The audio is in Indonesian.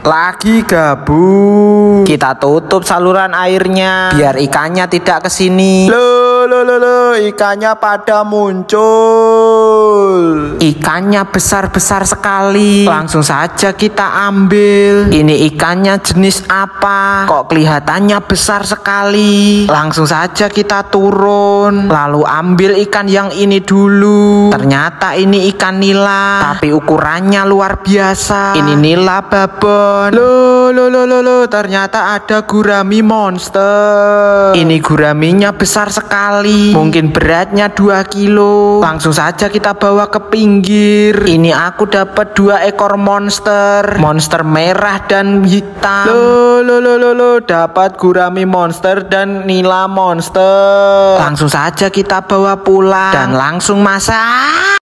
Lagi gabung. Kita tutup saluran airnya biar ikannya tidak kesini. Lo lo lo lo, ikannya pada muncul ikannya besar-besar sekali langsung saja kita ambil ini ikannya jenis apa kok kelihatannya besar sekali langsung saja kita turun lalu ambil ikan yang ini dulu ternyata ini ikan nila tapi ukurannya luar biasa ini nila babon lo lo lo lo lo ternyata ada gurami monster ini guraminya besar sekali mungkin beratnya 2 kilo langsung saja kita bawa ke pinggir pinggir. Ini aku dapat dua ekor monster. Monster merah dan hitam. Lo lo lo lo lo dapat gurami monster dan nila monster. Langsung saja kita bawa pulang dan langsung masak.